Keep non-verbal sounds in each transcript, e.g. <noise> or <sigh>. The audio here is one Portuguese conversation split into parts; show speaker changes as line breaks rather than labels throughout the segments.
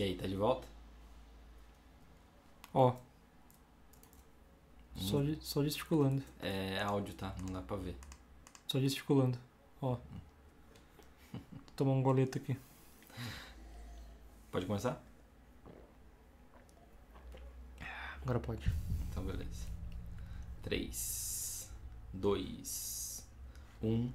E aí, tá de volta? Ó. Hum. Só,
só gesticulando.
É áudio, tá? Não dá pra ver.
Só gesticulando. Ó. Hum. Vou tomar um goleto aqui. Pode começar? Agora pode.
Então, beleza. 3, 2, 1.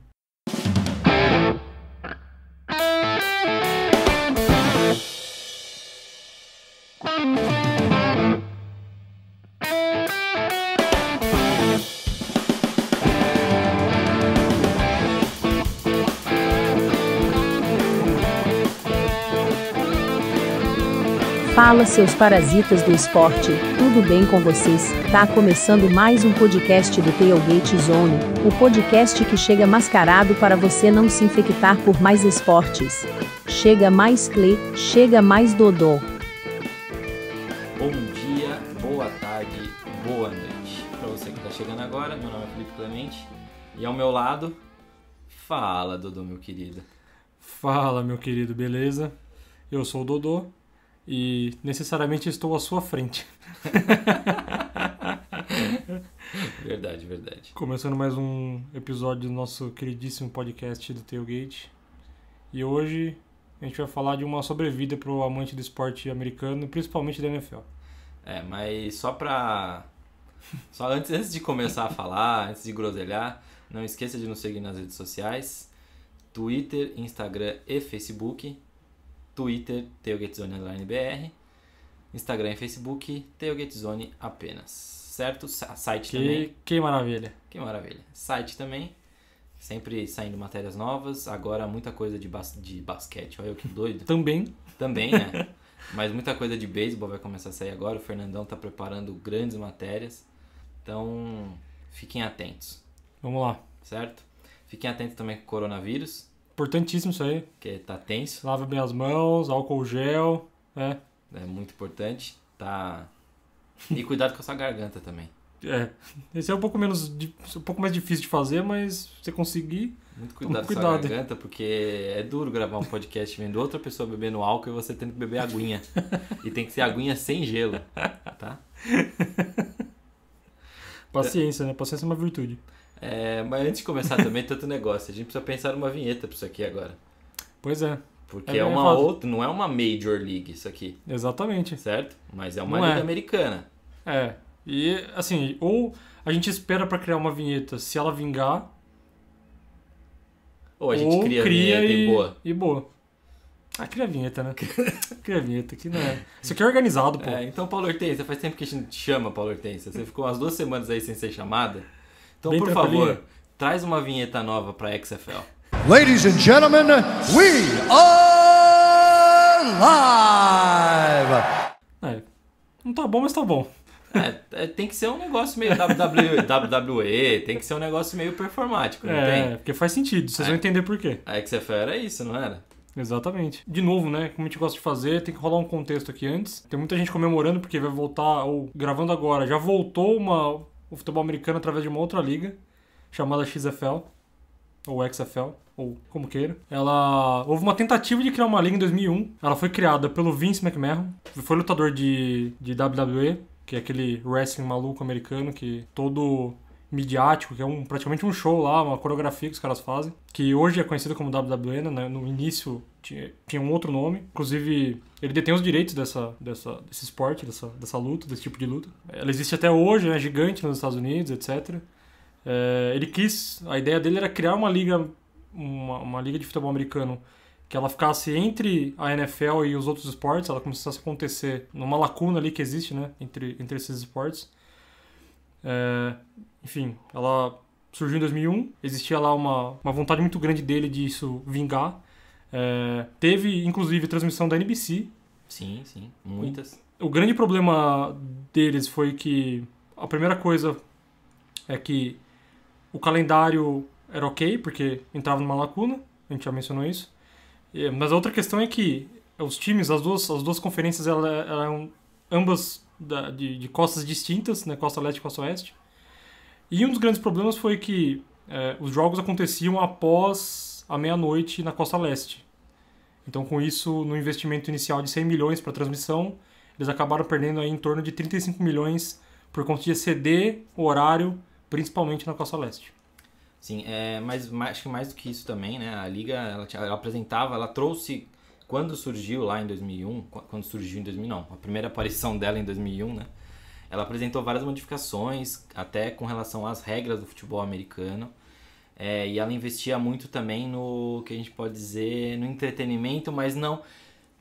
Fala seus parasitas do esporte, tudo bem com vocês? Tá começando mais um podcast do Tailgate Zone, o podcast que chega mascarado para você não se infectar por mais esportes. Chega mais Clay, chega mais Dodô.
Fala, Dodô, meu querido.
Fala, meu querido, beleza? Eu sou o Dodô e necessariamente estou à sua frente. <laughs>
verdade, verdade.
Começando mais um episódio do nosso queridíssimo podcast do Tailgate. E hoje a gente vai falar de uma sobrevida para o amante do esporte americano, principalmente da NFL.
É, mas só para só antes, antes de começar a falar, antes de groselhar, não esqueça de nos seguir nas redes sociais: Twitter, Instagram e Facebook. Twitter, TeoGetZone_BR. Instagram e Facebook, TeoGetZone apenas. Certo? Site que, também. Que maravilha. Que maravilha. Site também. Sempre saindo matérias novas. Agora muita coisa de, bas de basquete. Olha eu que doido. <laughs> também. Também, né? Mas muita coisa de beisebol vai começar a sair agora. O Fernandão está preparando grandes matérias. Então, fiquem atentos. Vamos lá. Certo? Fiquem atentos também com o coronavírus. Importantíssimo isso aí. Porque tá tenso. Lave bem as mãos, álcool gel, é. É muito importante. Tá. E cuidado com a sua garganta também.
É. Esse é um pouco menos um pouco mais difícil de fazer, mas você conseguir. Muito cuidado, com a sua
garganta, porque é duro gravar um podcast vendo outra pessoa bebendo álcool e você tendo que beber aguinha. e tem que ser aguinha sem gelo, tá?
<laughs> Paciência, né? Paciência é uma virtude.
É, mas antes de começar também, tanto negócio. A gente precisa pensar numa vinheta pra isso aqui agora.
Pois é. Porque é, é uma
outra, não é uma Major League isso aqui. Exatamente. Certo? Mas é uma não liga é.
americana. É. E assim, ou a gente espera para criar uma vinheta se ela vingar.
Ou
a gente ou cria, cria vinheta e, e, boa.
E boa. Ah, cria vinheta, né? <laughs> cria vinheta, que não é.
Isso aqui é organizado, pô. É, então, Paulo Hortência, faz tempo que a gente te chama, Paulo Hortência. Você ficou umas duas semanas aí sem ser chamada. Então, Bem por favor, traz uma vinheta nova para XFL.
Ladies and gentlemen, we are
live! É, não tá bom, mas tá bom.
É, é tem que ser um negócio meio WWE, <laughs> tem que ser um negócio meio performático, não é, tem?
porque faz sentido, vocês é. vão entender por quê. A XFL era é isso, não era? Exatamente. De novo, né? Como a gente gosta de fazer, tem que rolar um contexto aqui antes. Tem muita gente comemorando porque vai voltar, ou gravando agora, já voltou uma o futebol americano através de uma outra liga, chamada XFL, ou XFL, ou como queira. Ela houve uma tentativa de criar uma liga em 2001. Ela foi criada pelo Vince McMahon, foi lutador de, de WWE, que é aquele wrestling maluco americano que todo midiático, que é um, praticamente um show lá, uma coreografia que os caras fazem, que hoje é conhecido como WWE, né? No início tinha, tinha um outro nome. Inclusive, ele detém os direitos dessa, dessa, desse esporte, dessa, dessa luta, desse tipo de luta. Ela existe até hoje, é né? gigante nos Estados Unidos, etc. É, ele quis, a ideia dele era criar uma liga, uma, uma liga de futebol americano que ela ficasse entre a NFL e os outros esportes, ela começasse a acontecer numa lacuna ali que existe, né, entre, entre esses esportes. É, enfim, ela surgiu em 2001, existia lá uma, uma vontade muito grande dele de isso vingar. É, teve, inclusive, transmissão da NBC.
Sim, sim, muitas.
O, o grande problema deles foi que a primeira coisa é que o calendário era ok, porque entrava numa lacuna, a gente já mencionou isso. Mas a outra questão é que os times, as duas, as duas conferências eram ambas da, de, de, costas distintas, né, costa leste e costa oeste. E um dos grandes problemas foi que é, os jogos aconteciam após a meia-noite na costa leste. Então, com isso, no investimento inicial de 100 milhões para transmissão, eles acabaram perdendo aí em torno de 35 milhões por conta de exceder o horário, principalmente na costa leste.
Sim, é, mas mais, acho que mais do que isso também, né? A liga, ela, ela apresentava, ela trouxe quando surgiu lá em 2001, quando surgiu em 2000 não, a primeira aparição dela em 2001, né? Ela apresentou várias modificações, até com relação às regras do futebol americano. É, e ela investia muito também no que a gente pode dizer no entretenimento, mas não.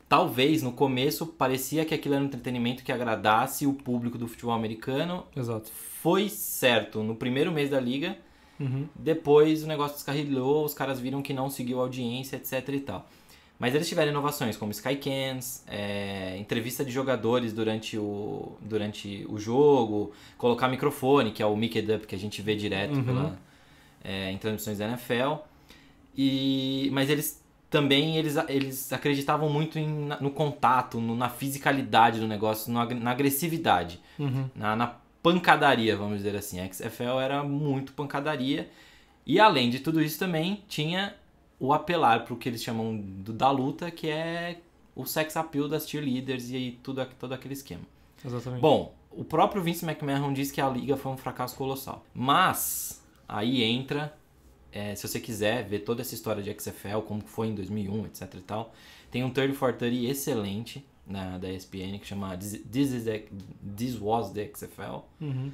Talvez no começo parecia que aquilo era um entretenimento que agradasse o público do futebol americano. Exato. Foi certo no primeiro mês da liga. Uhum. Depois o negócio descarrilhou, os caras viram que não seguiu a audiência, etc e tal. Mas eles tiveram inovações como Skycans, é, entrevista de jogadores durante o, durante o jogo, colocar microfone, que é o Mickey Up que a gente vê direto uhum. pela, é, em transmissões da NFL. E, mas eles também eles, eles acreditavam muito em, no contato, no, na fisicalidade do negócio, no, na agressividade, uhum. na, na pancadaria, vamos dizer assim. A XFL era muito pancadaria. E além de tudo isso também tinha o apelar para o que eles chamam do, da luta, que é o sex appeal das cheerleaders e tudo, todo aquele esquema. Exatamente. Bom, o próprio Vince McMahon diz que a liga foi um fracasso colossal. Mas aí entra, é, se você quiser ver toda essa história de XFL, como foi em 2001, etc e tal, tem um 30 for 30 excelente na, da ESPN que chama This, is the, This Was the XFL. Uhum.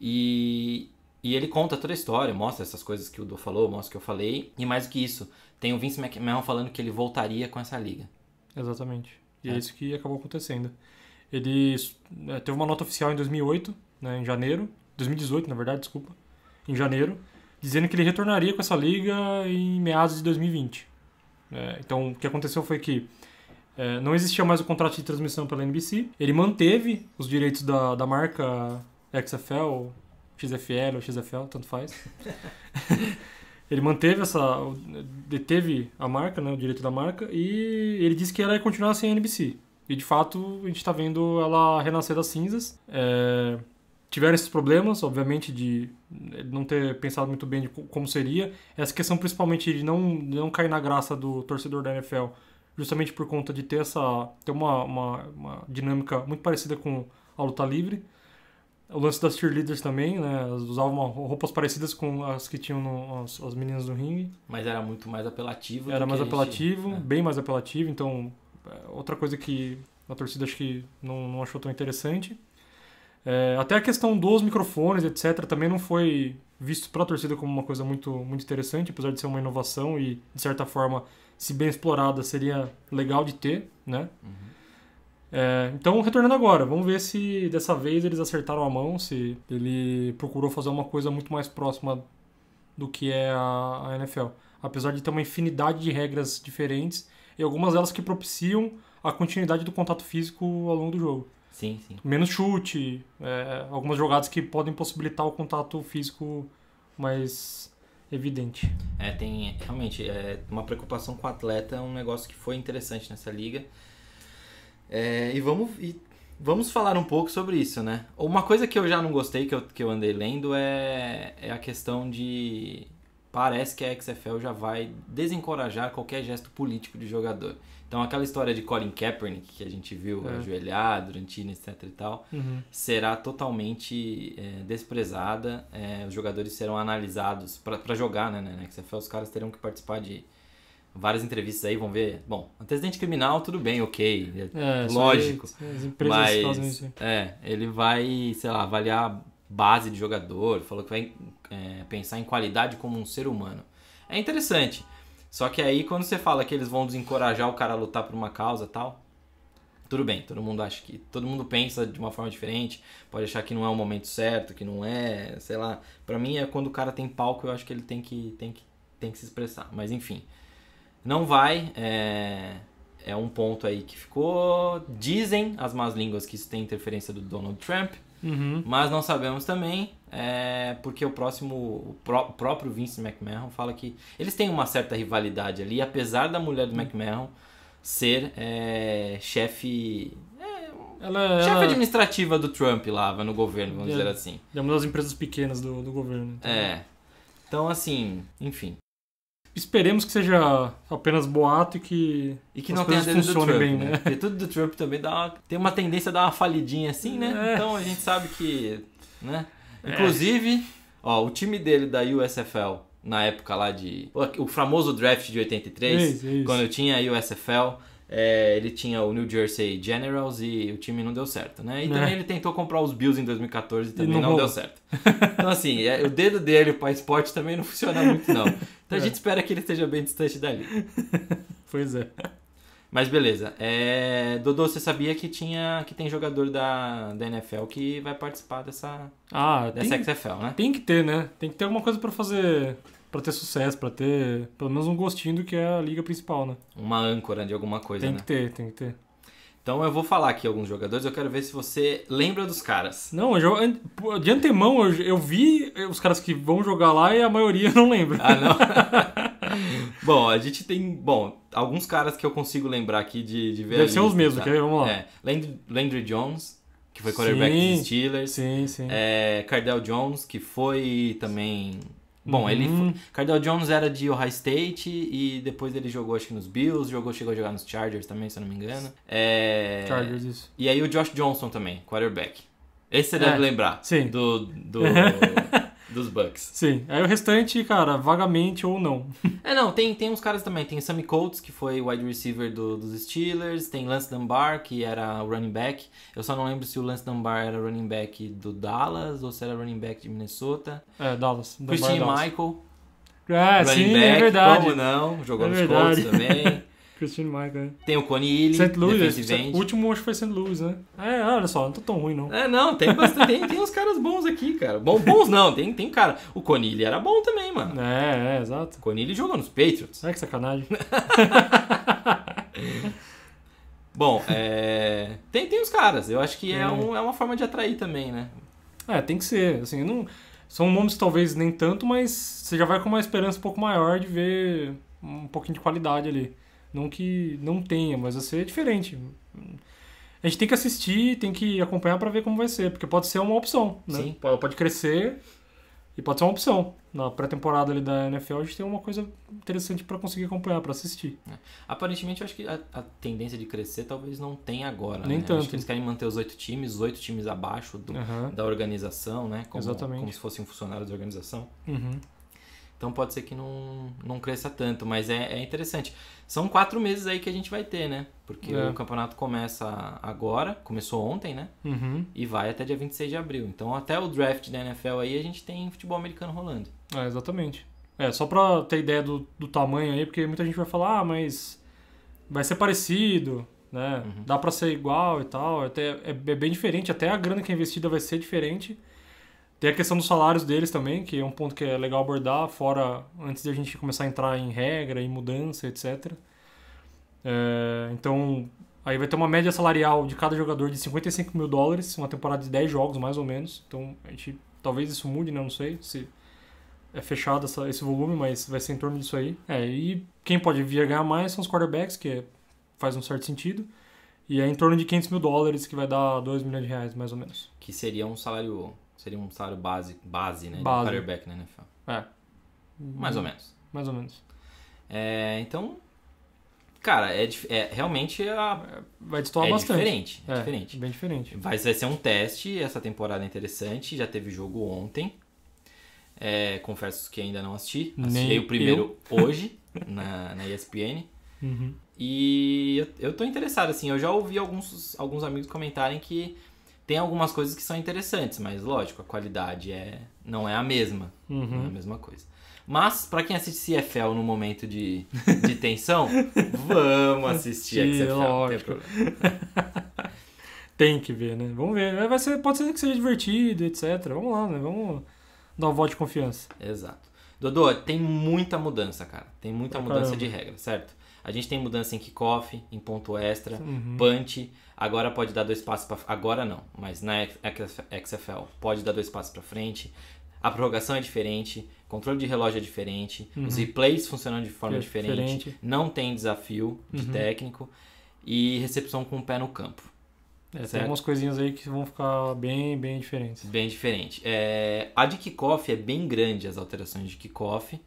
E e ele conta toda a história, mostra essas coisas que o Du falou, mostra o que eu falei. E mais do que isso, tem o Vince McMahon falando que ele voltaria com essa liga.
Exatamente. E é, é isso que acabou acontecendo. Ele eh, teve uma nota oficial em 2008, né, em janeiro. 2018, na verdade, desculpa. Em janeiro. Dizendo que ele retornaria com essa liga em meados de 2020. É, então, o que aconteceu foi que é, não existia mais o contrato de transmissão pela NBC. Ele manteve os direitos da, da marca XFL XFL ou XFL, tanto faz. <laughs> ele manteve essa. deteve a marca, né, o direito da marca, e ele disse que ela ia continuar sem a NBC. E de fato, a gente está vendo ela renascer das cinzas. É, tiveram esses problemas, obviamente, de eh, não ter pensado muito bem de como seria. Essa questão, principalmente, de não, de não cair na graça do torcedor da NFL, justamente por conta de ter essa ter uma, uma, uma dinâmica muito parecida com a luta livre. O lance das cheerleaders também, né? Elas usavam roupas parecidas com as que tinham no, as, as, meninas do ringue.
Mas era muito mais apelativo. Era mais apelativo,
gente, é. bem mais apelativo. Então, é, outra coisa que a torcida acho que não, não achou tão interessante. É, até a questão dos microfones, etc., também não foi visto para a torcida como uma coisa muito, muito interessante, apesar de ser uma inovação e, de certa forma, se bem explorada, seria legal de ter, né? Uhum. É, então, retornando agora, vamos ver se dessa vez eles acertaram a mão, se ele procurou fazer uma coisa muito mais próxima do que é a, a NFL. Apesar de ter uma infinidade de regras diferentes e algumas delas que propiciam a continuidade do contato físico ao longo do jogo. Sim, sim. Menos chute, é, algumas jogadas que podem possibilitar
o contato físico mais evidente. É, tem realmente é, uma preocupação com o atleta, é um negócio que foi interessante nessa liga. É, e vamos e vamos falar um pouco sobre isso, né? Uma coisa que eu já não gostei, que eu, que eu andei lendo, é, é a questão de. Parece que a XFL já vai desencorajar qualquer gesto político de jogador. Então, aquela história de Colin Kaepernick, que a gente viu é. ajoelhar durante etc e tal, uhum. será totalmente é, desprezada. É, os jogadores serão analisados para jogar né, na XFL. Os caras terão que participar de várias entrevistas aí vão ver. Bom, antecedente criminal, tudo bem, ok. É, é lógico. As empresas mas, fazem isso. É, ele vai, sei lá, avaliar base de jogador, falou que vai é, pensar em qualidade como um ser humano. É interessante. Só que aí quando você fala que eles vão desencorajar o cara a lutar por uma causa tal, tudo bem, todo mundo acha que. Todo mundo pensa de uma forma diferente, pode achar que não é o momento certo, que não é, sei lá. Pra mim é quando o cara tem palco, eu acho que ele tem que, tem que, tem que se expressar. Mas enfim não vai. É, é um ponto aí que ficou. Dizem as más línguas que isso tem interferência do Donald Trump. Uhum. Mas não sabemos também, é, porque o próximo, o, pró o próprio Vince McMahon fala que eles têm uma certa rivalidade ali, apesar da mulher do McMahon ser é, chefe.
É, ela, chefe ela...
administrativa do Trump lá no governo, vamos é, dizer assim.
É uma das empresas pequenas do, do governo. Então.
É. Então, assim, enfim.
Esperemos que seja apenas boato e que, e que as não tenha funcionem bem, né? né? Porque
tudo do Trump também dá uma, tem uma tendência a dar uma falidinha assim, né? É. Então a gente sabe que. Né? É. Inclusive, é. ó, o time dele da USFL, na época lá de. O famoso draft de 83, isso, isso. quando eu tinha a USFL é, ele tinha o New Jersey Generals e o time não deu certo, né? E é. também ele tentou comprar os Bills em 2014 e também e não, não deu certo. <laughs> Então, assim, é, o dedo dele para esporte também não funciona muito, não. Então a gente é. espera que ele esteja bem distante dali. <laughs> Pois é. Mas beleza. É, Dodô, você sabia que tinha que tem jogador da, da NFL que vai participar dessa, ah, dessa tem, XFL,
né? Tem que ter, né? Tem que ter alguma coisa para fazer para ter sucesso, para ter pelo menos um gostinho do que é a liga principal, né?
Uma âncora de alguma coisa, Tem né? que ter, tem que ter. Então eu vou falar aqui alguns jogadores, eu quero ver se você lembra dos caras. Não, eu,
de antemão eu, eu vi os caras que vão jogar lá e a maioria <laughs> não lembra. Ah, não?
<laughs> bom, a gente tem. Bom, alguns caras que eu consigo lembrar aqui de, de ver. Deve ser os mesmos, tá? que, vamos lá. É, Landry, Landry Jones, que foi quarterback sim, dos Steelers. Sim, sim. É, Cardell Jones, que foi também Bom, ele foi, uhum. Cardell Jones era de Ohio State e depois ele jogou acho que nos Bills, jogou, chegou a jogar nos Chargers também, se eu não me engano. É... Chargers, isso. E aí o Josh Johnson também, quarterback. Esse você é. deve lembrar. Sim. Do. do <laughs> Dos Bucks. Sim. Aí o restante, cara, vagamente ou não. É, não, tem, tem uns caras também. Tem Sammy Coates, que foi wide receiver do, dos Steelers. Tem Lance Dunbar, que era running back. Eu só não lembro se o Lance Dunbar era running back do Dallas ou se era running back de Minnesota. É, Dallas. Christian Michael.
É, running sim, é back, é verdade. Como não? Jogou é nos Colts também. <laughs> Michael.
Né? Tem o Cone Ely, St. Louis, o último acho
que foi St. Louis, né? É, olha só, não tô tão ruim não.
É, não, tem bastante, tem, tem uns caras bons aqui, cara. Bom, bons não, tem, tem cara. O Cone Ely era bom também, mano. É, é, exato. O Cone Ely jogou nos Patriots. É que sacanagem. <laughs> bom, é... tem, tem os caras. Eu acho que é, é. Um, é uma forma de atrair também, né?
É, tem que ser. Assim, não... São nomes talvez nem tanto, mas você já vai com uma esperança um pouco maior de ver um pouquinho de qualidade ali. Não que não tenha, mas vai ser diferente. A gente tem que assistir, tem que acompanhar para ver como vai ser, porque pode ser uma opção, né? Sim. pode crescer e pode ser uma opção. Na pré-temporada ali da NFL, a gente tem uma coisa interessante para conseguir acompanhar, para assistir.
É. Aparentemente, eu acho que a, a, tendência de crescer talvez não tenha agora. Nem né? tanto. Acho que eles querem manter os oito times, os oito times abaixo do, uhum. da organização, né? Como, Exatamente. Como se fossem funcionários da organização. Uhum. Então pode ser que não, não cresça tanto, mas é, é interessante. São quatro meses aí que a gente vai ter, né? Porque é. o campeonato começa agora, começou ontem, né? Uhum. E vai até dia 26 de abril. Então até o draft da NFL aí a gente tem futebol americano rolando. É, exatamente. É, só pra ter ideia do, do tamanho aí,
porque muita gente vai falar, ah, mas vai ser parecido, né? Uhum. Dá pra ser igual e tal. Até, é, é bem diferente, até a grana que é investida vai ser diferente. Tem a questão dos salários deles também, que é um ponto que é legal abordar, fora antes de a gente começar a entrar em regra, em mudança, etc. É, então, aí vai ter uma média salarial de cada jogador de 55 mil dólares, uma temporada de 10 jogos, mais ou menos. Então, a gente, talvez isso mude, né? não sei se é fechado essa, esse volume, mas vai ser em torno disso aí. É, e quem pode vir a ganhar mais são os quarterbacks, que é, faz um certo sentido. E é em torno de 500
mil dólares, que vai dar 2 milhões de reais, mais ou menos. Que seria um salário Seria um salário base, base né? Base. De quarterback na NFL. É. Mais ou menos. Mais ou menos. É, então, cara, é, é realmente é a, vai destoar é bastante. Diferente, é, é, diferente. Bem diferente. Vai, vai ser um teste, essa temporada é interessante, já teve jogo ontem. É, confesso que ainda não assisti. Assisti o primeiro eu. <laughs> hoje na, na ESPN. Uhum. E eu, eu tô interessado, assim, eu já ouvi alguns, alguns amigos comentarem que tem algumas coisas que são interessantes, mas lógico, a qualidade é não é a mesma. Uhum. Não é a mesma coisa. Mas, para quem assiste CFL no momento de, de <laughs> tensão, vamos assistir Sim, XFL. Lógico. Tem,
Tem que ver, né? Vamos ver. Vai ser, pode ser que seja divertido, etc. Vamos lá, né? Vamos dar um voto de confiança.
Exato. Dodô, tem muita mudança, cara. Tem muita pra mudança caramba. de regra, certo? A gente tem mudança em kickoff, em ponto extra, uhum. punch. Agora pode dar dois passos para agora não, mas na XFL pode dar dois passos para frente. A prorrogação é diferente, controle de relógio é diferente, uhum. os replays funcionam de forma é diferente, diferente, não tem desafio de uhum. técnico e recepção com o pé no campo. É, tem algumas
coisinhas aí que vão ficar bem, bem diferentes.
Bem diferente. É, a de kickoff é bem grande, as alterações de kickoff.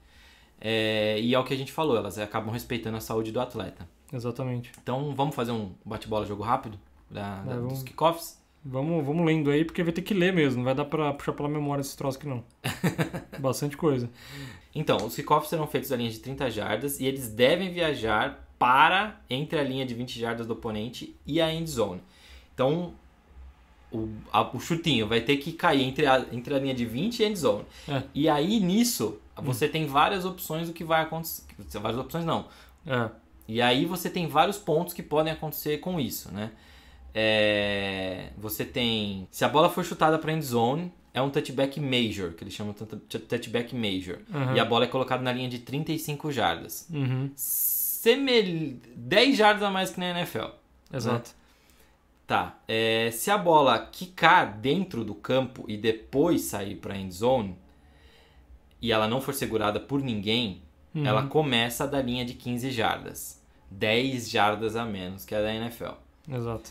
É, e é o que a gente falou, elas acabam respeitando a saúde do atleta.
Exatamente.
Então vamos fazer um bate-bola jogo rápido da, da, vamos, dos
kickoffs? Vamos, vamos lendo aí, porque vai ter que ler mesmo, não vai dar pra puxar pela memória esse troço aqui não. <laughs> Bastante coisa.
Então, os kickoffs serão feitos da linha de 30 jardas e eles devem viajar para entre a linha de 20 jardas do oponente e a end zone. Então, o, a, o chutinho vai ter que cair entre a, entre a linha de 20 e end zone. É. E aí nisso, hum. você hum. tem várias opções do que vai acontecer. Várias opções não. É. E aí você tem vários pontos que podem acontecer com isso, né? É, você tem. Se a bola for chutada para end zone, é um touchback major, que eles chamam de touchback major. Uhum. E a bola é colocada na linha de 35 jardas. Uhum. Semel... 10 jardas a mais que na NFL. Exato. Né? Tá. É, se a bola quicar dentro do campo e depois sair para end zone e ela não for segurada por ninguém, uhum. ela começa da linha de 15 jardas. 10 jardas a menos que a da NFL. Exato.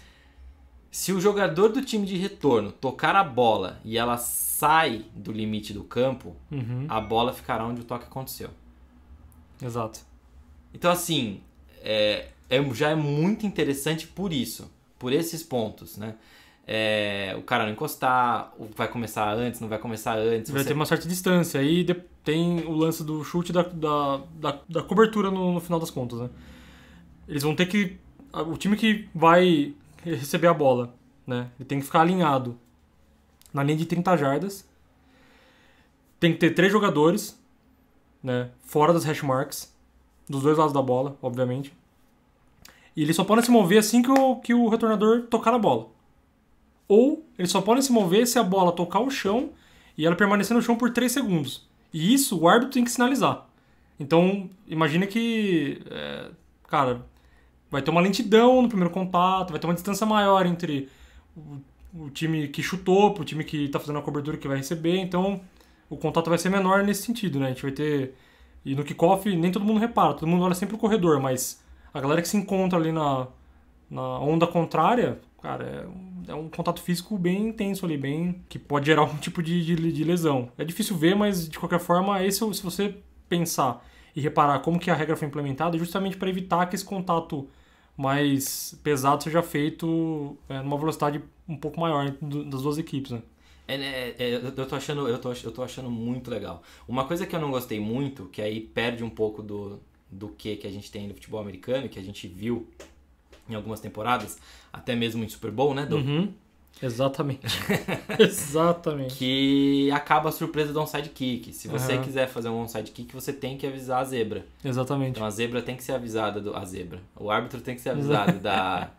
Se o jogador do time de retorno tocar a bola e ela sai do limite do campo, uhum. a bola ficará onde o toque aconteceu. Exato. Então, assim, é, é já é muito interessante por isso por esses pontos, né? É, o cara não encostar, vai começar antes, não vai começar antes. Vai você... ter uma
certa distância. Aí tem o lance do chute da, da, da, da cobertura no, no, final das contas, né? Eles vão ter que. O time que vai receber a bola, né? Ele tem que ficar alinhado na linha de 30 jardas. Tem que ter três jogadores, né? Fora das hash marks. Dos dois lados da bola, obviamente. E eles só podem se mover assim que o, que o retornador tocar na bola. Ou eles só podem se mover se a bola tocar o chão e ela permanecer no chão por 3 segundos. E isso o árbitro tem que sinalizar. Então, imagina que. É, cara, vai ter uma lentidão no primeiro contato, vai ter uma distância maior entre o, o time que chutou pro time que está fazendo a cobertura que vai receber. Então, o contato vai ser menor nesse sentido, né? A gente vai ter. E no kickoff nem todo mundo repara, todo mundo olha sempre o corredor, mas a galera que se encontra ali na, na onda contrária, cara, é um, é um contato físico bem intenso ali, bem que pode gerar <laughs> algum tipo de, de, de lesão. É difícil ver, mas de qualquer forma, esse, é se você pensar e reparar como que a regra foi implementada, é justamente para evitar que esse contato mais pesado seja feito é, numa velocidade um pouco maior das duas equipes, né?
É, né? é, é, eu, tô achando, eu, tô, eu tô achando muito legal. Uma coisa que eu não gostei muito, que aí perde um pouco do, do que que a gente tem no futebol americano, que a gente viu em algumas temporadas, até mesmo em Super Bowl, né, Dom? Uhum.
Exatamente.
<laughs> Exatamente. Que acaba a surpresa do onside kick. Se você uhum. quiser fazer um onside kick, você tem que avisar a zebra. Exatamente. Então a zebra tem que ser avisada do a zebra. O árbitro tem que ser avisado <laughs> da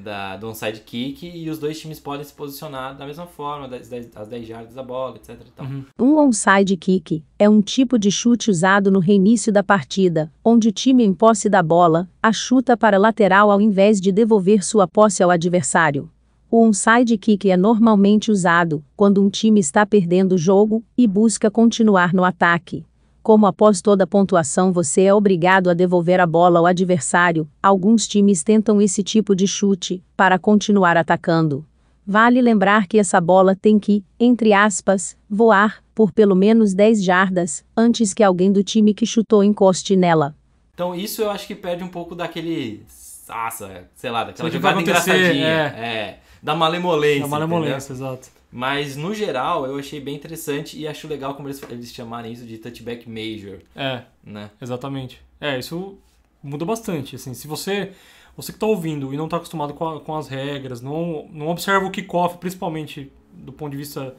da, do onside kick e os dois times podem se posicionar da mesma forma, das, das, às 10 jardas da bola, etc. Uhum.
Um onside kick é um tipo de chute usado no reinício da partida, onde o time em posse da bola a chuta para a lateral ao invés de devolver sua posse ao adversário. O onside kick é normalmente usado quando um time está perdendo o jogo e busca continuar no ataque como após toda pontuação você é obrigado a devolver a bola ao adversário, alguns times tentam esse tipo de chute, para continuar atacando. Vale lembrar que essa bola tem que, entre aspas, voar, por pelo menos 10 jardas, antes que alguém do time que chutou encoste nela.
Então isso eu acho que perde um pouco daquele. Saça, sei lá, daquela jogada engraçadinha. É. é. Da malemolência. Da malemolência, entendeu? exato. Mas no geral eu achei bem interessante e acho legal como eles, eles chamarem isso de touchback major.
É. Né? Exatamente. É, isso muda bastante. Assim, se você. Você que está ouvindo e não está acostumado com, a, com as regras, não, não observa o kickoff, principalmente do ponto de vista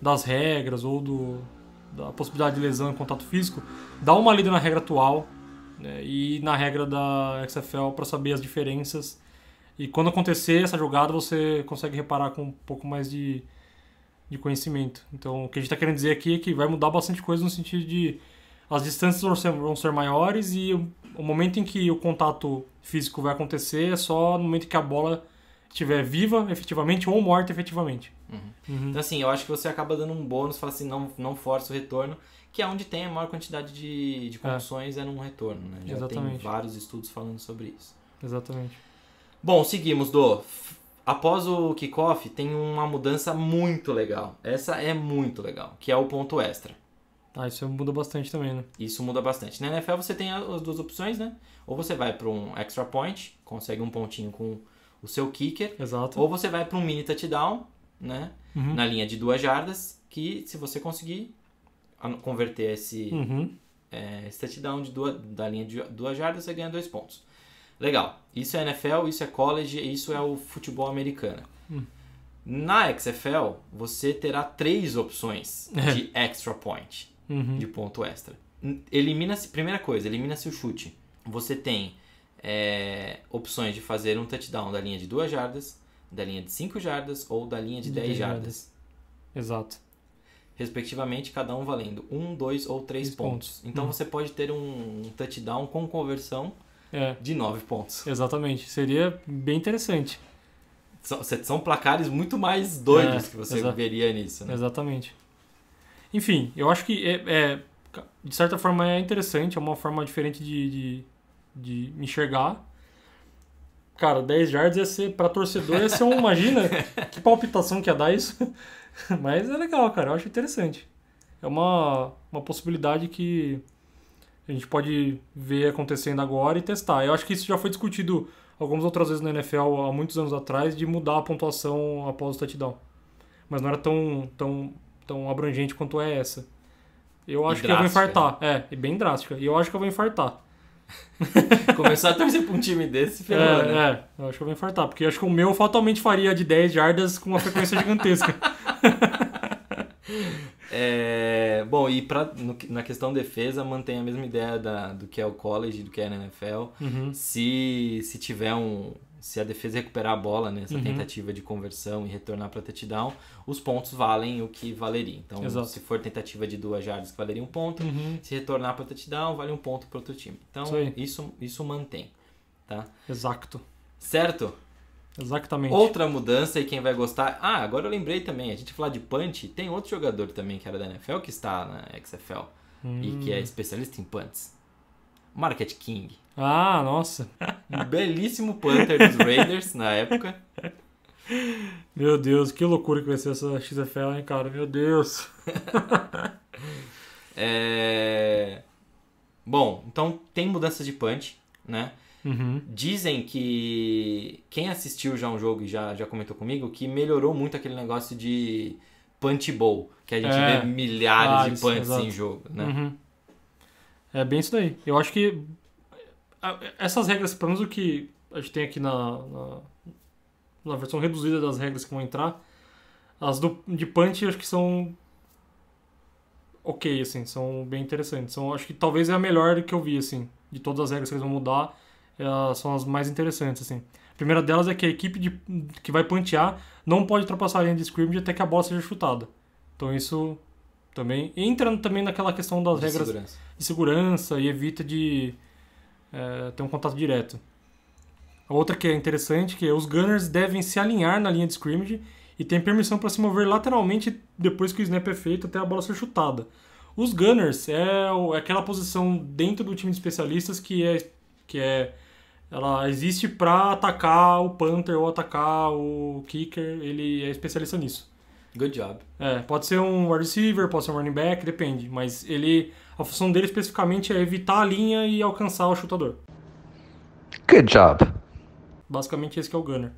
das regras ou do, da possibilidade de lesão em contato físico, dá uma lida na regra atual né, e na regra da XFL para saber as diferenças. E quando acontecer essa jogada, você consegue reparar com um pouco mais de, de conhecimento. Então, o que a gente está querendo dizer aqui é que vai mudar bastante coisa no sentido de as distâncias vão ser, vão ser maiores e o, o momento em que o contato físico vai acontecer é só no momento que a bola estiver viva efetivamente ou morta efetivamente.
Uhum. Uhum. Então, assim, eu acho que você acaba dando um bônus, fala assim, não, não força o retorno, que é onde tem a maior quantidade de, de é. condições é. é num retorno, né? Já Exatamente. tem vários estudos falando sobre isso. Exatamente. Bom, seguimos, do Após o kickoff, tem uma mudança muito legal. Essa é muito legal, que é o ponto extra.
Ah, isso muda bastante também, né?
Isso muda bastante. Na NFL você tem as duas opções, né? Ou você vai para um extra point, consegue um pontinho com o seu kicker. Exato. Ou você vai para um mini touchdown, né? Uhum. Na linha de duas jardas, que se você conseguir converter esse, uhum. é, esse touchdown de duas, da linha de duas jardas, você ganha dois pontos. Legal, isso é NFL, isso é college, isso é o futebol americano. Hum. Na XFL, você terá três opções é. de extra point, uhum. de ponto extra. Elimina-se, primeira coisa, elimina-se o chute. Você tem é, opções de fazer um touchdown da linha de 2 jardas, da linha de 5 jardas ou da linha de 10 jardas. jardas. Exato. Respectivamente, cada um valendo 1, um, 2 ou 3 pontos. pontos. Então hum. você pode ter um touchdown com conversão é. de 9
pontos. Exatamente, seria bem interessante.
São, são placares muito mais doidos é, que você veria nisso. Né?
Exatamente. Enfim, eu acho que é, é, de certa forma é interessante, é uma forma diferente de, de, de enxergar. Cara, 10 yards ia ser, pra torcedor, ia ser um, <laughs> imagina, que palpitação que ia dar isso. <laughs> Mas é legal, cara, eu acho interessante. É uma, uma possibilidade que a gente pode ver acontecendo agora e testar. Eu acho que isso já foi discutido algumas outras vezes na NFL há muitos anos atrás de mudar a pontuação após o touchdown. Mas não era tão, tão, tão abrangente quanto é essa. Eu acho que eu vou infartar. É, é bem drástica. E eu acho que eu vou infartar. <laughs> Começar a torcer pra um time
desse, é, ferrou, é,
É, eu acho que eu vou infartar. Porque eu acho que o meu fatalmente faria de 10 jardas com uma frequência gigantesca. <laughs> <laughs>
É, bom, e pra, no, na questão defesa, mantém a mesma ideia da, do que é o college, do que é a NFL. Uhum. Se, se tiver um. Se a defesa recuperar a bola nessa né, uhum. tentativa de conversão e retornar para touchdown, os pontos valem o que valeria. Então, Exato. se for tentativa de duas jardas, valeria um ponto. Uhum. Se retornar para touchdown, vale um ponto para outro time. Então, isso, isso, isso mantém. Tá? Exato. Certo? Exatamente. Outra mudança e quem vai gostar. Ah, agora eu lembrei também, a gente falar de punch, tem outro jogador também que era da NFL que está na XFL hum. e que é hum. especialista em punts. Market King.
Ah, nossa. Um belíssimo punter dos Raiders na época. <laughs> Meu Deus, que loucura que vai ser essa XFL, hein, cara? Meu Deus.
<laughs> é... Bom, então tem mudança de punch, né? Uhum. Dizem que quem assistiu já um jogo e já, já comentou comigo que melhorou muito aquele negócio de punch bowl, que a gente é, vê milhares ah, de punts em jogo, né? Uhum.
É bem isso daí. Eu acho que essas regras, pelo menos o que a gente tem aqui na, na, na versão reduzida das regras que vão entrar, as do, de punch acho que são ok, assim, são bem interessantes. São, acho que talvez é a melhor que eu vi, assim, de todas as regras que eles vão mudar elas é, são as mais interessantes, assim. A primeira delas é que a equipe de, que vai pantear não pode ultrapassar a linha de scrimmage até que a bola seja chutada. Então isso também entra também naquela questão das de regras segurança. de segurança e evita de é, ter um contato direto. A outra que é interessante que é os gunners devem se alinhar na linha de scrimmage e tem permissão para se mover lateralmente depois que o snap é feito até a bola ser chutada. Os gunners é, é aquela posição dentro do time de especialistas que é, que é ela existe para atacar o punter ou atacar o kicker, ele é especialista nisso. Good job. É, pode ser um wide receiver, pode ser um running back, depende, mas ele a função dele especificamente é evitar a linha e alcançar o chutador. Good job. Basicamente esse é o gunner.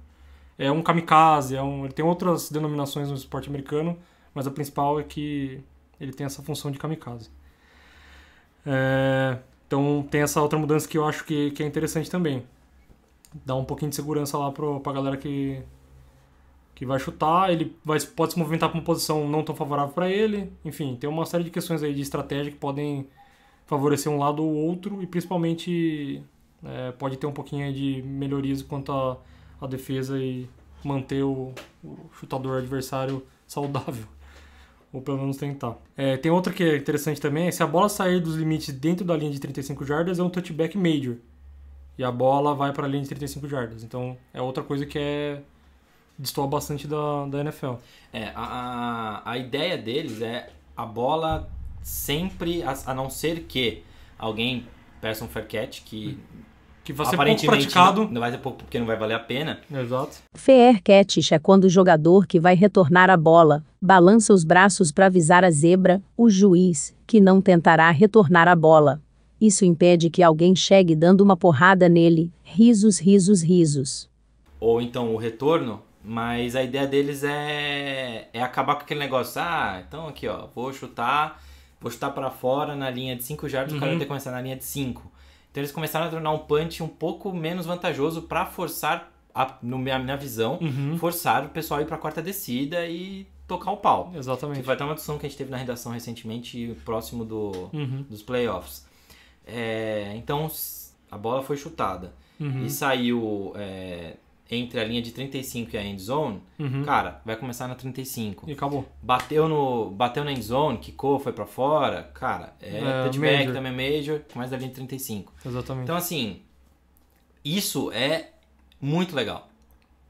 É um kamikaze, é um, ele tem outras denominações no esporte americano, mas a principal é que ele tem essa função de kamikaze. É... Então tem essa outra mudança que eu acho que, que é interessante também. Dá um pouquinho de segurança lá pro, pra galera que, que vai chutar. Ele vai, pode se movimentar com uma posição não tão favorável para ele. Enfim, tem uma série de questões aí de estratégia que podem favorecer um lado ou outro e principalmente é, pode ter um pouquinho de melhorias quanto à, à defesa e manter o, o chutador adversário saudável ou pelo menos tentar. É, tem outra que é interessante também, é se a bola sair dos limites dentro da linha de 35 jardas, é um touchback major. E a bola vai para a linha de 35 jardas. Então é outra coisa que é destoa bastante da, da NFL.
É, a, a, a ideia deles é a bola sempre, a, a não ser que alguém peça um fair catch, que hum que vai ser é pouco praticado. Não, não vai ser pouco porque não vai valer a pena. Exato.
Fair catch é quando o jogador que vai retornar a bola balança os braços para avisar a zebra, o juiz, que não tentará retornar a bola. Isso impede que alguém chegue dando uma porrada nele. Risos, risos, risos.
Ou então o retorno, mas a ideia deles é, é acabar com aquele negócio. Ah, então aqui ó, vou chutar, vou chutar para fora na linha de 5 jardas, uhum. o cara uhum. vai ter que começar na linha de 5. Então eles começaram a tornar um punch um pouco menos vantajoso para forçar, a, no minha, minha visão, uhum. forçar o pessoal a ir para a quarta descida e tocar o pau. Exatamente. Que foi uma discussão que a gente teve na redação recentemente, próximo do, uhum. dos playoffs. É, então a bola foi chutada uhum. e saiu é, entre a linha de 35 e a end zone, uhum. cara, vai começar na 35. E acabou. Bateu no, bateu na end zone, quicou, foi para fora, cara, é, é touchback também é major, mais da linha de 35. Exatamente. Então assim, isso é muito legal.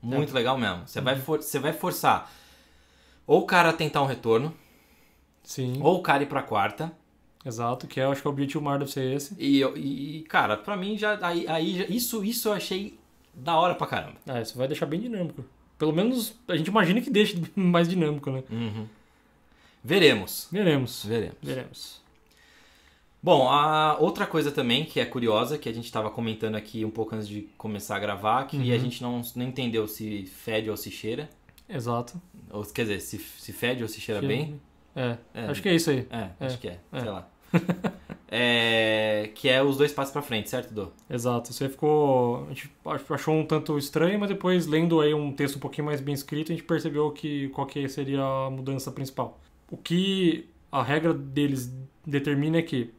É. Muito é. legal mesmo. Você uhum. vai você vai forçar ou o cara tentar um retorno. Sim. Ou o cara ir para quarta. Exato, que eu acho que é o objetivo maior deve ser esse. E, e cara, para mim já aí, aí isso isso eu achei da hora pra caramba. Ah, isso vai deixar bem dinâmico. Pelo menos
a gente imagina que deixe <laughs> mais dinâmico, né? Uhum.
Veremos. Veremos. Veremos. Veremos. Bom, a outra coisa também que é curiosa, que a gente estava comentando aqui um pouco antes de começar a gravar, que uhum. a gente não, não entendeu se fede ou se cheira. Exato. Ou, quer dizer, se, se fede ou se cheira, bem. É. é. acho que é isso aí. É, é. acho que é, é. sei lá. <laughs> É, que é os dois passos para frente, certo, Dô?
Exato. Isso aí ficou. A gente achou um tanto estranho, mas depois, lendo aí um texto um pouquinho mais bem escrito, a gente percebeu que qual que seria a mudança principal. O que a regra deles determina é que,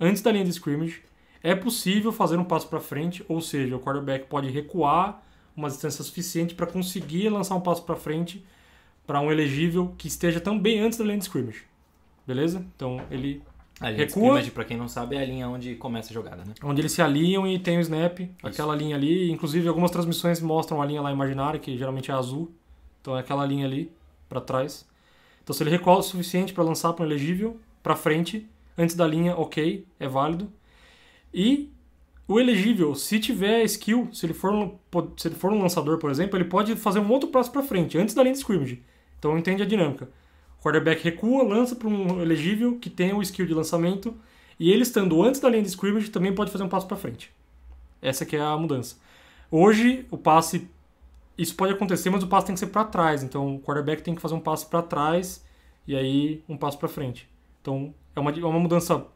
antes da linha de scrimmage, é possível fazer um passo para frente, ou seja, o quarterback pode recuar uma distância suficiente para conseguir lançar um passo para frente para um elegível que esteja também antes da linha de scrimmage.
Beleza? Então ele a linha recua. scrimmage, para quem não sabe, é a linha onde começa a jogada, né?
Onde eles se aliam e tem o snap, Isso. aquela linha ali. Inclusive, algumas transmissões mostram a linha lá imaginária, que geralmente é azul. Então é aquela linha ali, para trás. Então se ele recua o suficiente para lançar para um elegível, para frente, antes da linha, ok, é válido. E o elegível, se tiver skill, se ele for um, se ele for um lançador, por exemplo, ele pode fazer um outro passo para frente, antes da linha de scrimmage. Então entende a dinâmica quarterback recua, lança para um elegível que tem o skill de lançamento e ele estando antes da linha de scrimmage também pode fazer um passo para frente. Essa que é a mudança. Hoje o passe isso pode acontecer, mas o passe tem que ser para trás, então o quarterback tem que fazer um passe para trás e aí um passo para frente. Então é uma, é uma mudança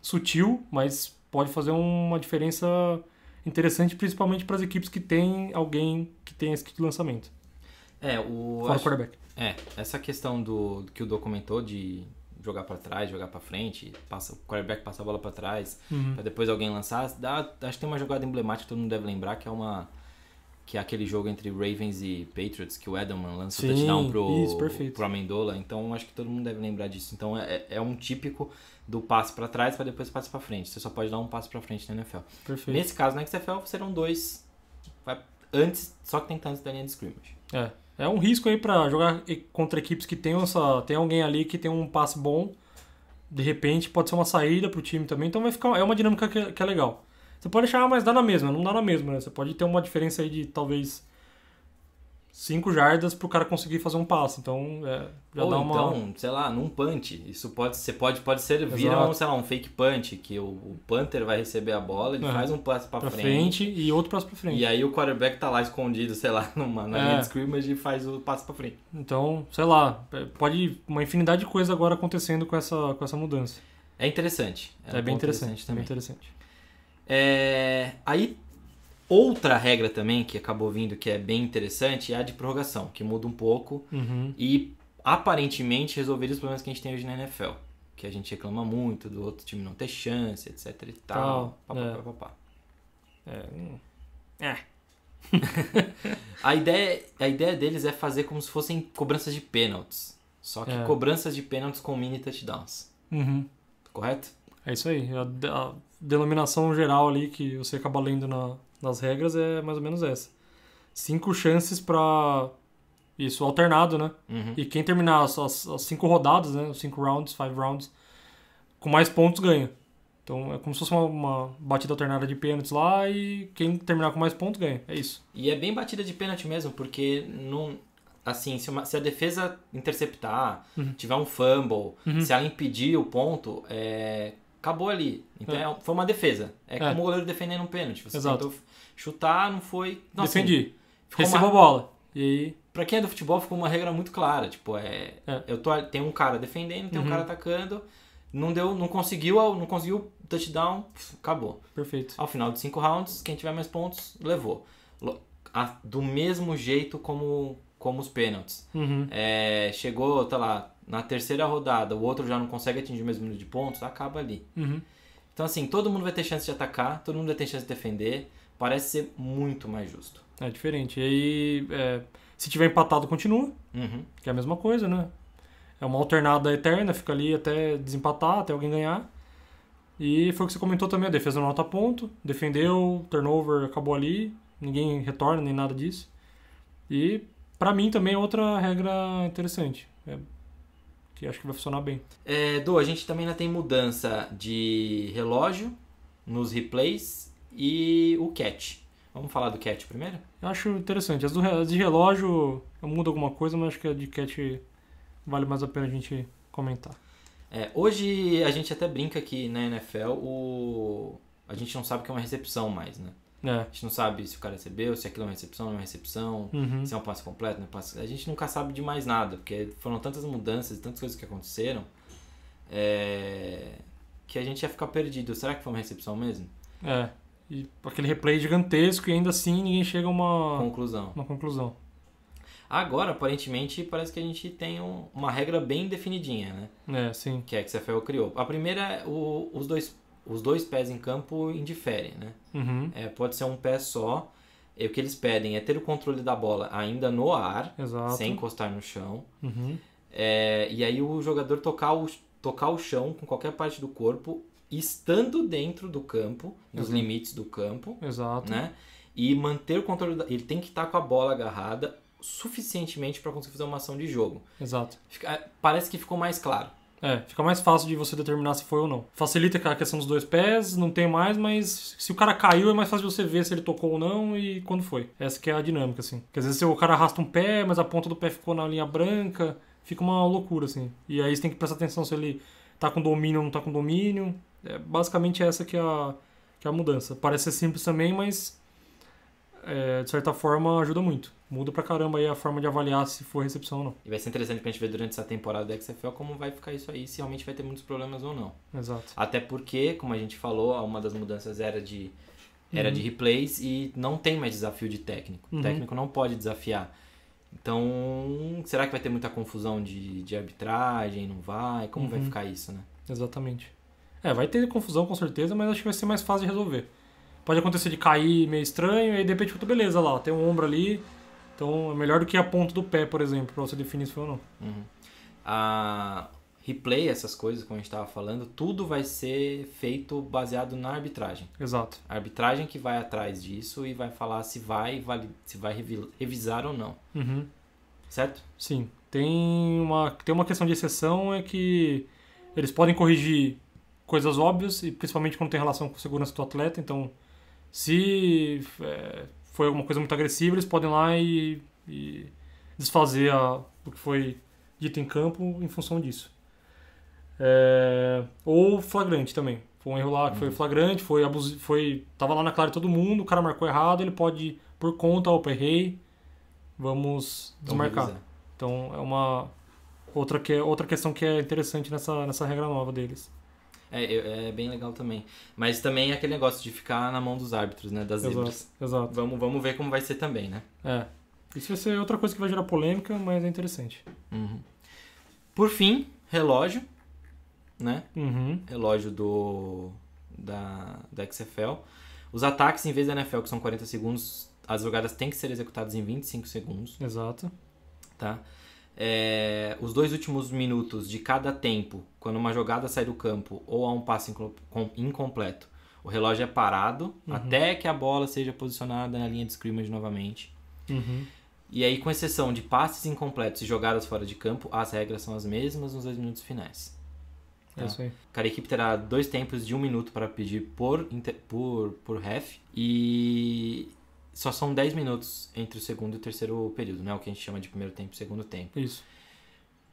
sutil, mas pode fazer uma diferença interessante, principalmente para as equipes que têm alguém que tem esse kit de lançamento.
É, o. Fora acho, o quarterback. É, essa questão do que o Dô comentou de jogar para trás, jogar para frente, passa, o quarterback passa a bola para trás, uhum. para depois alguém lançar, dá, acho que tem uma jogada emblemática que todo mundo deve lembrar, que é uma que é aquele jogo entre Ravens e Patriots que o Edelman lança Sim, o touchdown pro, isso, pro Amendola. Então acho que todo mundo deve lembrar disso. Então é, é, é um típico do passe para trás para depois passe para frente. Você só pode dar um passo para frente na NFL. Perfeito. Nesse caso na XFL serão dois vai, antes, só que tem que estar antes da linha de scrimmage. É.
É um risco aí para jogar contra equipes que tem, essa, tem alguém ali que tem um passe bom. De repente pode ser uma saída para o time também. Então vai ficar, é uma dinâmica que, é, que é legal. Você pode achar, mas dá na mesma. Não dá na mesma, né? Você pode ter uma diferença aí de talvez 5 jardas para o cara conseguir fazer um passe. Então, é, já Ou dá uma... então,
sei lá, num punch. Isso pode você pode, pode ser vira um, sei lá, um fake punch, que o, o punter vai receber a bola, ele uhum. faz um passe para frente, frente. e outro passe para frente. E aí o quarterback tá lá escondido, sei lá, <laughs> numa, na é. linha mas scrimmage e faz o passe para frente.
Então, sei lá, é, pode uma infinidade de coisas agora acontecendo com essa,
com essa mudança. É interessante. É, é bem interessante, interessante também. Bem interessante. É, aí Outra regra também que acabou vindo que é bem interessante é a de prorrogação, que muda um pouco uhum. e aparentemente resolveria os problemas que a gente tem hoje na NFL. Que a gente reclama muito do outro time não ter chance, etc e tal. tal. Pá, é. Pá, pá, é. é. <laughs> a, ideia, a ideia deles é fazer como se fossem cobranças de pênaltis. Só que é. cobranças de pênaltis com mini touchdowns. Uhum. Correto?
É isso aí. É a, a denominação geral ali que você acaba lendo na, nas regras é mais ou menos essa. Cinco chances para isso, alternado, né? Uhum. E quem terminar as, as, as, cinco rodadas, né? Os cinco rounds, five rounds, com mais pontos ganha. Então é como se fosse uma, uma batida alternada de pênaltis lá e quem terminar com mais pontos ganha.
É isso. E é bem batida de pênalti mesmo, porque não. Assim, se, uma, se a defesa interceptar, uhum. tiver um fumble, uhum. se ela impedir o ponto, é, acabou ali. Então é. é foi uma defesa. É, é, como o goleiro defendendo um pênalti. Você Exato. tentou chutar, não foi. Então, assim, Defendi. Recebeu uma... a bola. E aí. Pra quem é do futebol, ficou uma regra muito clara. Tipo, é. é. Eu tô, tem um cara defendendo, tem uhum. um cara atacando. Não deu, não conseguiu, não conseguiu touchdown, acabou. Perfeito. Ao final de cinco rounds, quem tiver mais pontos, levou. Do mesmo jeito como, como os pênaltis. Uhum. É, chegou, tá lá, na terceira rodada o outro já não consegue atingir o mesmo número de pontos, acaba ali. Uhum. Então, assim, todo mundo vai ter chance de atacar, todo mundo vai ter chance de defender. Parece ser muito mais justo.
É diferente. E aí, é, se tiver empatado, continua, uhum. que é a mesma coisa, né? É uma alternada eterna, fica ali até desempatar, até alguém ganhar. E foi o que você comentou também, a defesa não nota ponto, defendeu, turnover acabou ali, ninguém retorna nem nada disso. E para mim também é outra regra interessante. É que acho que vai funcionar bem.
É, do, a gente também ainda tem mudança de relógio nos replays e o catch. Vamos falar do catch primeiro?
Eu acho interessante. As, do, as de relógio muda alguma coisa, mas acho que a de catch vale mais a pena a gente comentar.
É, hoje a gente até brinca que na NFL o... a gente não sabe o que é uma recepção mais, né? É. A gente não sabe se o cara recebeu, se aquilo é uma recepção, não é uma recepção, uhum. se é um passe completo, não é um passe... A gente nunca sabe de mais nada, porque foram tantas mudanças e tantas coisas que aconteceram é... que a gente ia ficar perdido. Será que foi uma recepção mesmo?
É. E aquele replay gigantesco e ainda assim ninguém chega a uma conclusão. Uma conclusão.
Agora, aparentemente, parece que a gente tem um, uma regra bem definidinha, né? É, sim. Que é a CFL criou. A primeira, é o, os dois os dois pés em campo indiferem, né? Uhum. É, pode ser um pé só. E o que eles pedem é ter o controle da bola ainda no ar, Exato. sem encostar no chão. Uhum. É, e aí o jogador tocar o, tocar o chão com qualquer parte do corpo, estando dentro do campo, dos uhum. limites do campo.
Exato. Né?
E manter o controle. Da, ele tem que estar tá com a bola agarrada suficientemente para conseguir fazer uma ação de jogo. Exato. Fica, é, parece que ficou mais claro.
É, fica mais fácil de você determinar se foi ou não. Facilita a questão dos dois pés, não tem mais, mas se o cara caiu é mais fácil de você ver se ele tocou ou não e quando foi. Essa que é a dinâmica, assim. Porque às vezes o cara arrasta um pé, mas a ponta do pé ficou na linha branca, fica uma loucura, assim. E aí você tem que prestar atenção se ele tá com domínio ou não tá com domínio. É basicamente essa que é a, que é a mudança. Parece ser simples também, mas é, de certa forma ajuda muito muda pra caramba aí a forma de avaliar se for recepção ou não.
E vai ser interessante pra gente ver durante essa temporada da XFL como vai ficar isso aí, se realmente vai ter muitos problemas ou não. Exato. Até porque, como a gente falou, uma das mudanças era de era uhum. de replays e não tem mais desafio de técnico. Uhum. O técnico não pode desafiar. Então, será que vai ter muita confusão de, de arbitragem? Não vai? Como uhum. vai ficar isso,
né? Exatamente. É, vai ter confusão com certeza, mas acho que vai ser mais fácil de resolver. Pode acontecer de cair meio estranho, e aí de repente, beleza, lá, tem um ombro ali, então é melhor do que a ponta do pé, por exemplo, para você definir se foi ou não.
Uhum. A replay, essas coisas, como a gente estava falando, tudo vai ser feito baseado na arbitragem. Exato. A arbitragem que vai atrás disso e vai falar se vai, se vai revisar ou não. Uhum. Certo? Sim. Tem uma, tem uma questão de exceção é que eles
podem corrigir coisas óbvias, e principalmente quando tem relação com segurança do atleta. Então, se é, foi alguma coisa muito agressiva, eles podem ir lá e, e desfazer a, o que foi dito em campo em função disso. É, ou flagrante também. Foi um erro lá que foi uhum. flagrante, foi abusivo, foi tava lá na clara de todo mundo, o cara marcou errado, ele pode por conta, opa, errei, vamos então, desmarcar. Então é uma outra que é, outra questão que é interessante nessa nessa regra
nova deles. É, é bem legal também. Mas também é aquele negócio de ficar na mão dos árbitros, né? Das exato, zebras. Exato. Vamos, vamos ver como vai ser também, né?
É. Isso vai ser outra coisa que vai gerar polêmica, mas é interessante.
Uhum. Por fim, relógio, né? Uhum. Relógio do da, da XFL. Os ataques, em vez da NFL, que são 40 segundos, as jogadas têm que ser executadas em 25 segundos. Exato. Tá? é, os dois últimos minutos de cada tempo, quando uma jogada sai do campo ou há um passe incompleto, o relógio é parado uhum. até que a bola seja posicionada na linha de scrimmage novamente. Uhum. E aí, com exceção de passes incompletos e jogadas fora de campo, as regras são as mesmas nos dois minutos finais. Tá? É isso aí. Tá. Cada equipe terá dois tempos de um minuto para pedir por, por, por ref. E só são 10 minutos entre o segundo e o terceiro período, né? O que a gente chama de primeiro tempo e segundo tempo. Isso.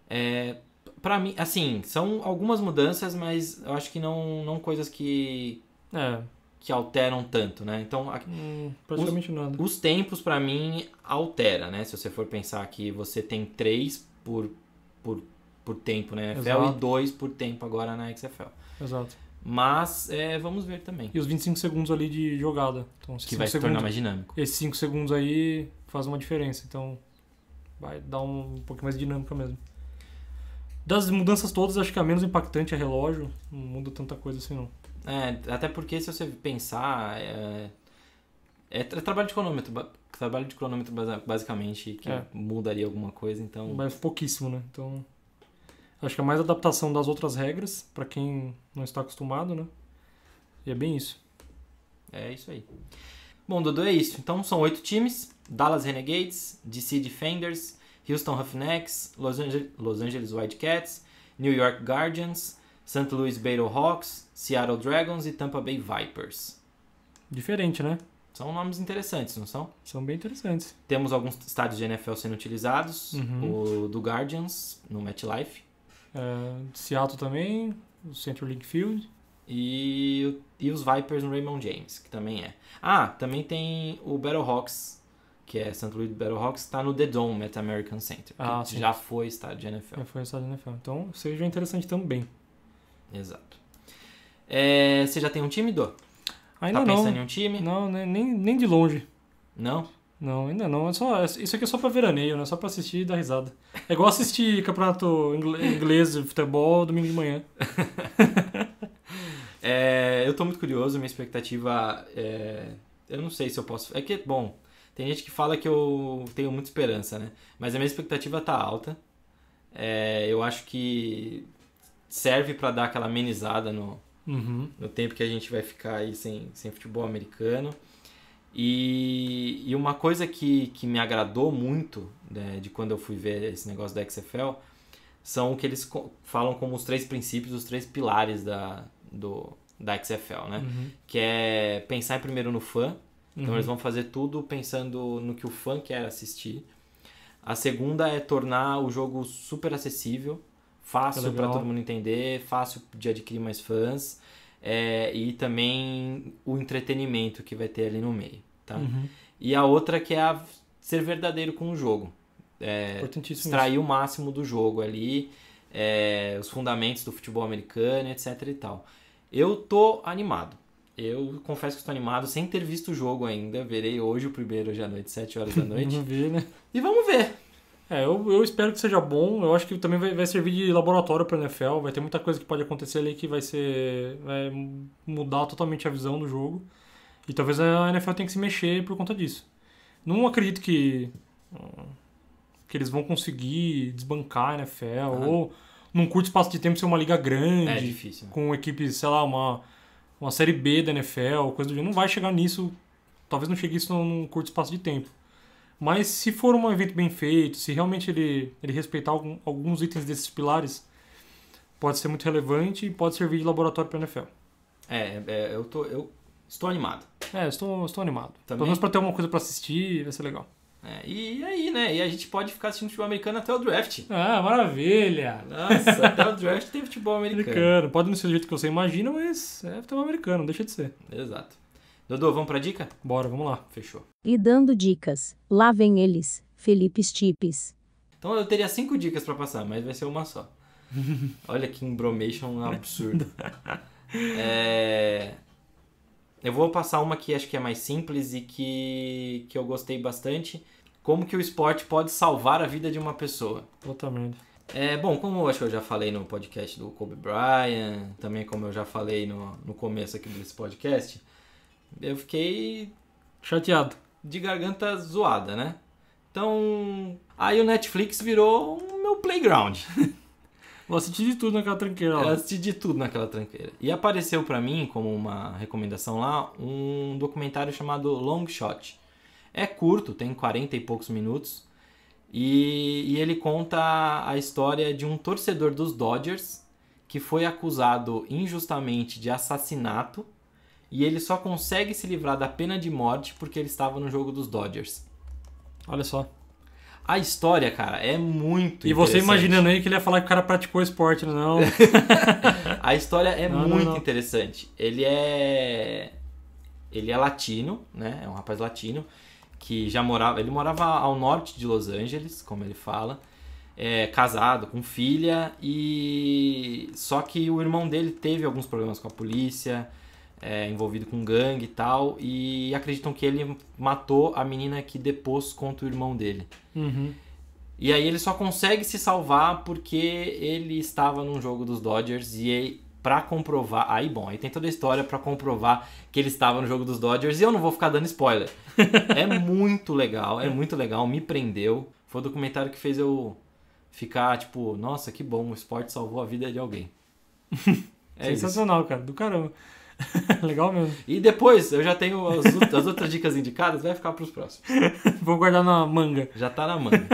É, para mim, assim, são algumas mudanças, mas eu acho que não, não coisas que. É. Que alteram tanto, né? Então, hum, praticamente os, nada. Os tempos, para mim, altera, né? Se você for pensar que você tem 3 por, por, por tempo na né? NFL e 2 por tempo agora na XFL. Exato. Mas é, vamos ver também. E os
25 segundos ali de jogada. Então, que vai se segundos, tornar mais dinâmico. Esses 5 segundos aí faz uma diferença. Então vai dar um, um pouquinho mais de dinâmica mesmo. Das mudanças todas, acho que a menos impactante é relógio. Não muda tanta coisa assim, não.
É, até porque se você pensar. É, é trabalho de cronômetro. Trabalho de cronômetro, basicamente, que é. mudaria alguma coisa, então. Mas
pouquíssimo, né? Então. Acho que é mais adaptação das outras regras, para quem não está acostumado, né? E é bem isso.
É isso aí. Bom, Dudu, é isso. Então são oito times: Dallas Renegades, DC Defenders, Houston Roughnecks, Los, Ange Los Angeles Wildcats, New York Guardians, St. Louis Battlehawks, Seattle Dragons e Tampa Bay Vipers. Diferente, né? São nomes interessantes, não são? São bem interessantes. Temos alguns estádios de NFL sendo utilizados. Uhum. O do Guardians, no MetLife. Uh, Seattle também, o Central Link Field. E, e os Vipers no Raymond James, que também é. Ah, também tem o Hawks, que é St. Louis Hawks, está no The Dome at American Center. Ah, sim. Já foi estádio de NFL. Já
foi estádio de NFL. Então seja interessante também.
Exato. É, você já tem um time, Dô? Ainda tá não. pensando em um time? Não,
né, nem, nem de longe. Não? Não, ainda não. É só, é, isso aqui é só pra veraneio, né? Só pra assistir e dar risada. É igual assistir campeonato inglês, futebol, domingo de manhã.
<laughs> é, eu tô muito curioso, minha expectativa é... Eu não sei se eu posso... É que, bom, tem gente que fala que eu tenho muita esperança, né? Mas a minha expectativa tá alta. É, eu acho que serve para dar aquela amenizada no, uhum. no tempo que a gente vai ficar aí sem, sem futebol americano. E, e uma coisa que, que me agradou muito né, de quando eu fui ver esse negócio da XFL são o que eles falam como os três princípios, os três pilares da, do, da XFL, né? Uhum. Que é pensar primeiro no fã. Então uhum. eles vão fazer tudo pensando no que o fã quer assistir. A segunda é tornar o jogo super acessível, fácil para todo mundo entender, fácil de adquirir mais fãs é, e também o entretenimento que vai ter ali no meio, tá? Uhum. E a outra que é a ser verdadeiro com o jogo. É, extrair isso. o máximo do jogo ali, é, os fundamentos do futebol americano, etc e tal. Eu tô animado. Eu confesso que estou animado sem ter visto o jogo ainda. Verei hoje o primeiro hoje à noite, 7 horas da <laughs> noite. vamos ver, né? E vamos ver.
É, eu, eu espero que seja bom. Eu acho que também vai, vai servir de laboratório para a NFL. Vai ter muita coisa que pode acontecer ali que vai ser. vai mudar totalmente a visão do jogo. E talvez a NFL tenha que se mexer por conta disso. Não acredito que. Ah, que eles vão conseguir desbancar a NFL. Ou num curto espaço de tempo ser uma liga grande. É difícil. Com equipes, sei lá, uma, uma série B da NFL, coisa do gênero. Não vai chegar nisso. Talvez não chegue isso num curto espaço de tempo. Mas se for um evento bem feito, se realmente ele, ele respeitar algum, alguns itens desses pilares, pode ser muito relevante e pode servir de laboratório para a NFL.
É, é, eu, tô, eu estou animado.
É, estou, estou animado. Também... Pelo menos para ter alguma coisa para assistir, vai ser legal.
É, e aí, né? E a gente pode ficar assistindo futebol americano até o draft.
Ah, maravilha! Nossa, até o draft
tem futebol <laughs> americano. americano.
Pode não ser do jeito que você imagina, mas é futebol americano, deixa de ser.
Exato. Dodô, vamos pra dica? Bora, vamos lá. Fechou.
E dando dicas, lá vem eles, Felipe Stipes.
Então eu teria cinco dicas para passar, mas vai ser uma só. <laughs> Olha que embromation absurdo. <laughs> é... Eu vou passar uma que acho que é mais simples e que, que eu gostei bastante. Como que o esporte pode salvar a vida de uma pessoa? Puta merda. É, bom, como eu acho que eu já falei no podcast do Kobe Bryant, também como eu já falei no, no começo aqui desse podcast, eu fiquei chateado, de garganta zoada, né? Então, aí o Netflix virou o meu playground. Eu <laughs> assisti de tudo naquela tranqueira lá. Eu assisti de tudo naquela tranqueira. E apareceu para mim, como uma recomendação lá, um documentário chamado Long Shot. É curto, tem 40 e poucos minutos. E, e ele conta a história de um torcedor dos Dodgers que foi acusado injustamente de assassinato e ele só consegue se livrar da pena de morte porque ele estava no jogo dos Dodgers. Olha só. A história, cara, é muito E você imaginando
aí que ele ia falar que o cara praticou esporte, né? não. <laughs> a história é <laughs> não, muito não, não.
interessante. Ele é ele é latino, né? É um rapaz latino que já morava, ele morava ao norte de Los Angeles, como ele fala, é casado com filha e só que o irmão dele teve alguns problemas com a polícia, é, envolvido com gangue e tal, e acreditam que ele matou a menina que depôs contra o irmão dele. Uhum. E aí ele só consegue se salvar porque ele estava num jogo dos Dodgers e ele, pra comprovar. Aí, bom, aí tem toda a história para comprovar que ele estava no jogo dos Dodgers e eu não vou ficar dando spoiler. <laughs> é muito legal, é muito legal, me prendeu. Foi o documentário que fez eu ficar tipo, nossa, que bom, o esporte salvou a vida de alguém. <laughs> É Sensacional, isso. cara, do caramba. <laughs> Legal mesmo. E depois, eu já tenho as, as outras dicas indicadas, vai ficar para os próximos. <laughs>
Vou guardar na manga. Já tá na manga.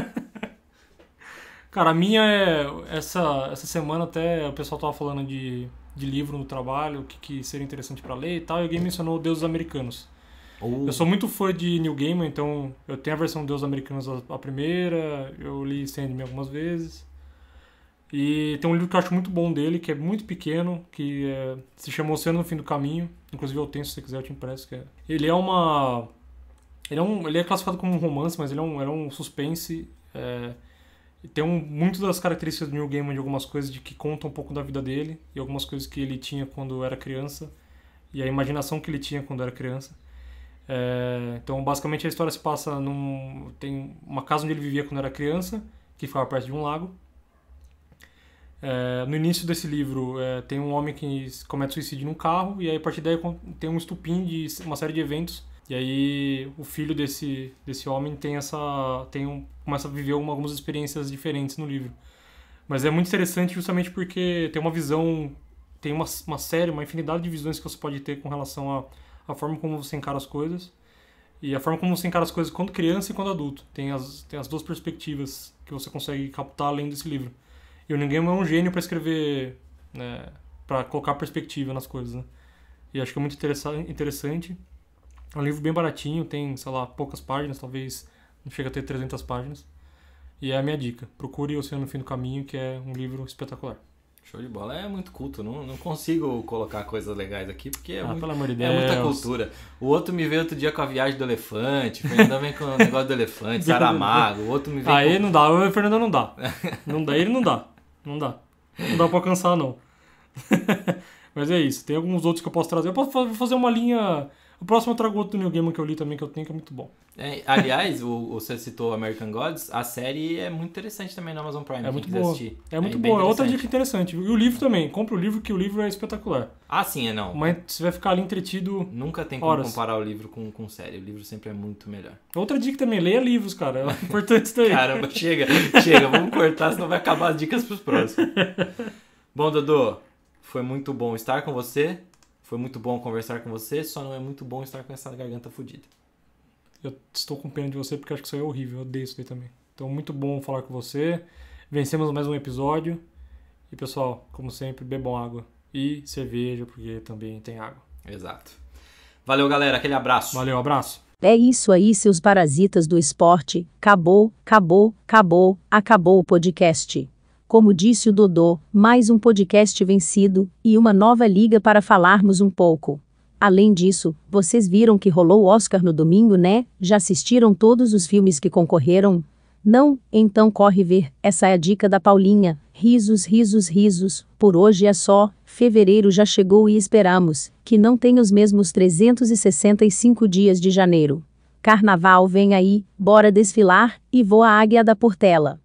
<laughs> Cara, a minha é. Essa, essa semana até o pessoal tava falando de, de livro no trabalho, o que, que seria interessante para ler e tal, e alguém mencionou Deuses Americanos. Oh. Eu sou muito fã de New Gamer, então eu tenho a versão Deuses Americanos, a, a primeira, eu li Sandman algumas vezes. E tem um livro que eu acho muito bom dele, que é muito pequeno, que é, se chama Oceano no Fim do Caminho. Inclusive eu tenho, se você quiser, eu te impresso. Que é. Ele é uma... Ele é, um, ele é classificado como um romance, mas ele é um, ele é um suspense. É, tem um, muito das características do Neil Gaiman de algumas coisas de que conta um pouco da vida dele e algumas coisas que ele tinha quando era criança e a imaginação que ele tinha quando era criança. É, então, basicamente, a história se passa num... Tem uma casa onde ele vivia quando era criança, que ficava perto de um lago. É, no início desse livro, é, tem um homem que comete suicídio num carro, e aí a partir daí tem um estupim de uma série de eventos. E aí o filho desse, desse homem tem essa. Tem um, começa a viver uma, algumas experiências diferentes no livro. Mas é muito interessante justamente porque tem uma visão. Tem uma, uma série, uma infinidade de visões que você pode ter com relação à forma como você encara as coisas. E a forma como você encara as coisas quando criança e quando adulto. Tem as, tem as duas perspectivas que você consegue captar além desse livro. E o Ninguém é um gênio para escrever, né, para colocar perspectiva nas coisas, né? E acho que é muito interessante. É um livro bem baratinho, tem, sei lá, poucas páginas, talvez não chega a ter 300 páginas. E é a minha dica. Procure O Senhor no Fim do Caminho, que é um livro espetacular.
Show de bola. É muito culto. Não, não consigo colocar coisas legais aqui, porque é, ah, muito, de é muita cultura. O outro me veio outro dia com a viagem do elefante. O Fernando vem com o negócio do elefante, <laughs> Saramago. O outro me veio. Aí com... não dá. O
Fernando não dá.
Não dá, ele não dá.
Não dá. Não dá pra alcançar, não. <laughs> Mas é isso. Tem alguns outros que eu posso trazer. Eu posso fazer uma linha o próximo eu trago outro do New Game que eu li também, que eu tenho, que é muito bom.
É, aliás, o, você citou American Gods, a série é muito interessante também na Amazon Prime. É muito boa. É muito é boa, é outra
dica interessante. E o livro também, compra o livro, que o livro é espetacular.
Ah, sim, é não. Mas
você vai ficar ali entretido. Nunca tem como comparar
o livro com, com série, o livro sempre é muito melhor.
Outra dica também, leia livros, cara, é <laughs> importante isso daí. Caramba, chega,
chega, vamos cortar, senão vai acabar as dicas pros próximos. <laughs> Bom, Dodô, foi muito bom estar com você. Foi muito bom conversar com você, só não é muito bom estar com essa garganta fodida.
Eu estou com pena de você porque acho que isso aí é horrível. Eu odeio isso daí também. Então, muito bom falar com você. Vencemos mais um episódio. E, pessoal, como sempre, bebam água
e cerveja, porque também tem água. Exato. Valeu, galera. Aquele abraço. Valeu,
abraço.
É isso aí, seus parasitas do esporte. Acabou, acabou, acabou, acabou o podcast como disse o Dodô, mais um podcast vencido e uma nova liga para falarmos um pouco. Além disso, vocês viram que rolou o Oscar no domingo, né? Já assistiram todos os filmes que concorreram? Não? Então corre ver. Essa é a dica da Paulinha. Risos, risos, risos. Por hoje é só. Fevereiro já chegou e esperamos que não tenha os mesmos 365 dias de janeiro. Carnaval vem aí, bora desfilar e voa a águia da Portela.